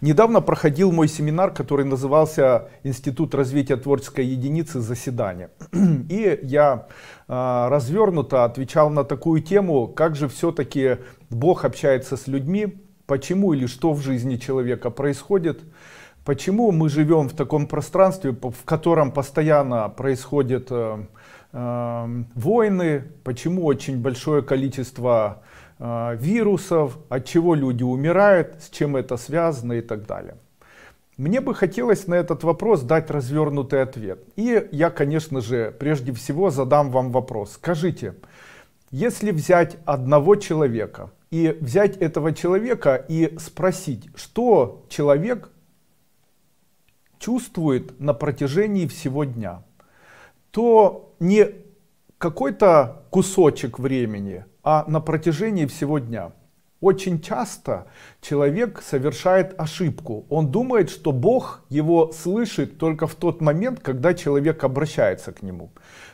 Недавно проходил мой семинар, который назывался «Институт развития творческой единицы. Заседание». И я э, развернуто отвечал на такую тему, как же все-таки Бог общается с людьми, почему или что в жизни человека происходит, почему мы живем в таком пространстве, в котором постоянно происходят э, э, войны, почему очень большое количество а, вирусов, от чего люди умирают, с чем это связано и так далее. Мне бы хотелось на этот вопрос дать развернутый ответ. И я, конечно же, прежде всего задам вам вопрос. Скажите, если взять одного человека и взять этого человека и спросить, что человек чувствует на протяжении всего дня, то не какой-то кусочек времени, а на протяжении всего дня. Очень часто человек совершает ошибку. Он думает, что Бог его слышит только в тот момент, когда человек обращается к нему.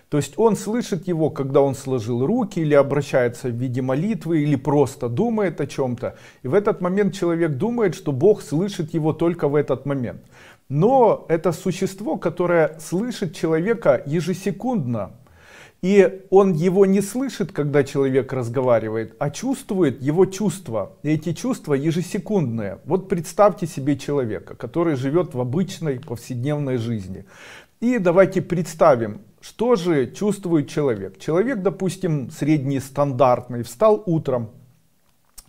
То есть он слышит его, когда он сложил руки или обращается в виде молитвы, или просто думает о чем-то. И в этот момент человек думает, что Бог слышит его только в этот момент. Но это существо, которое слышит человека ежесекундно, и он его не слышит, когда человек разговаривает, а чувствует его чувства. И эти чувства ежесекундные. Вот представьте себе человека, который живет в обычной повседневной жизни. И давайте представим, что же чувствует человек. Человек, допустим, средний стандартный, встал утром.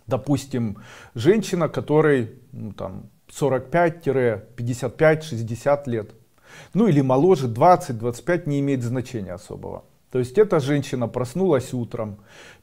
Допустим, женщина, которой ну, там 45-55-60 лет. Ну или моложе 20-25 не имеет значения особого. То есть эта женщина проснулась утром.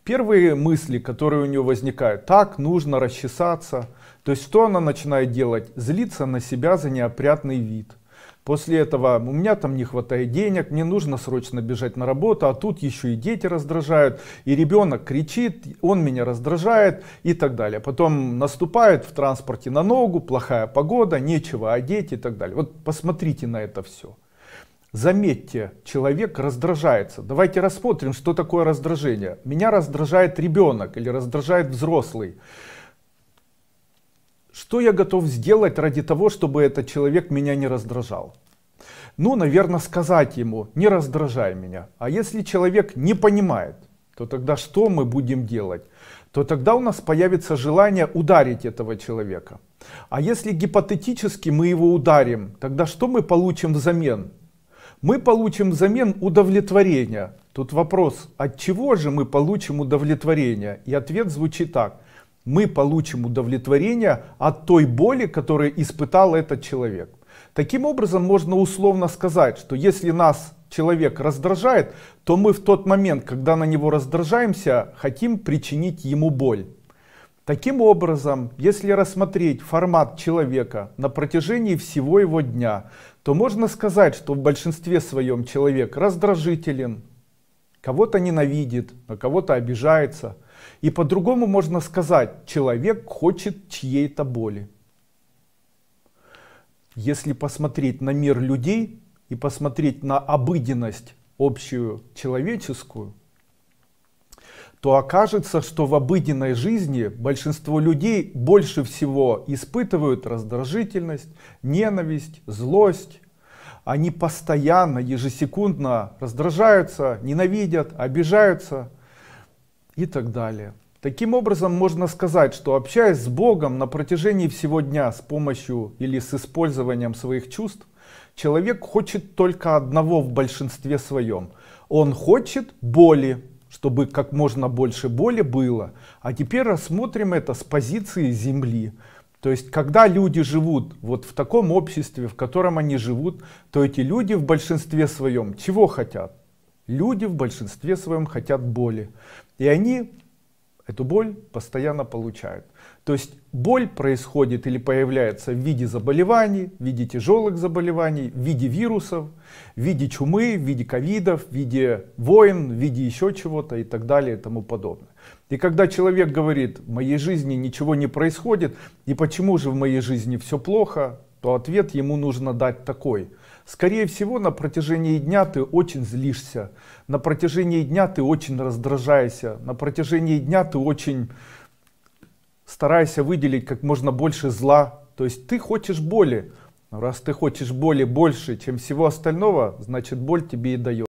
Первые мысли, которые у нее возникают, так, нужно расчесаться. То есть что она начинает делать? Злиться на себя за неопрятный вид. После этого у меня там не хватает денег, мне нужно срочно бежать на работу, а тут еще и дети раздражают, и ребенок кричит, он меня раздражает и так далее. Потом наступает в транспорте на ногу, плохая погода, нечего одеть и так далее. Вот посмотрите на это все. Заметьте, человек раздражается. Давайте рассмотрим, что такое раздражение. Меня раздражает ребенок или раздражает взрослый. Что я готов сделать ради того, чтобы этот человек меня не раздражал? Ну, наверное, сказать ему, не раздражай меня. А если человек не понимает, то тогда что мы будем делать? То тогда у нас появится желание ударить этого человека. А если гипотетически мы его ударим, тогда что мы получим взамен? мы получим взамен удовлетворение. Тут вопрос, от чего же мы получим удовлетворение? И ответ звучит так. Мы получим удовлетворение от той боли, которую испытал этот человек. Таким образом, можно условно сказать, что если нас человек раздражает, то мы в тот момент, когда на него раздражаемся, хотим причинить ему боль. Таким образом, если рассмотреть формат человека на протяжении всего его дня, то можно сказать, что в большинстве своем человек раздражителен, кого-то ненавидит, на кого-то обижается. И по-другому можно сказать, человек хочет чьей-то боли. Если посмотреть на мир людей и посмотреть на обыденность общую человеческую, то окажется, что в обыденной жизни большинство людей больше всего испытывают раздражительность, ненависть, злость. Они постоянно, ежесекундно раздражаются, ненавидят, обижаются и так далее. Таким образом, можно сказать, что общаясь с Богом на протяжении всего дня с помощью или с использованием своих чувств, человек хочет только одного в большинстве своем. Он хочет боли, чтобы как можно больше боли было. А теперь рассмотрим это с позиции Земли. То есть, когда люди живут вот в таком обществе, в котором они живут, то эти люди в большинстве своем чего хотят? Люди в большинстве своем хотят боли. И они эту боль постоянно получают. То есть боль происходит или появляется в виде заболеваний, в виде тяжелых заболеваний, в виде вирусов, в виде чумы, в виде ковидов, в виде войн, в виде еще чего-то и так далее и тому подобное. И когда человек говорит, в моей жизни ничего не происходит, и почему же в моей жизни все плохо, то ответ ему нужно дать такой. Скорее всего, на протяжении дня ты очень злишься, на протяжении дня ты очень раздражаешься, на протяжении дня ты очень стараешься выделить как можно больше зла. То есть ты хочешь боли. Раз ты хочешь боли больше, чем всего остального, значит боль тебе и дает.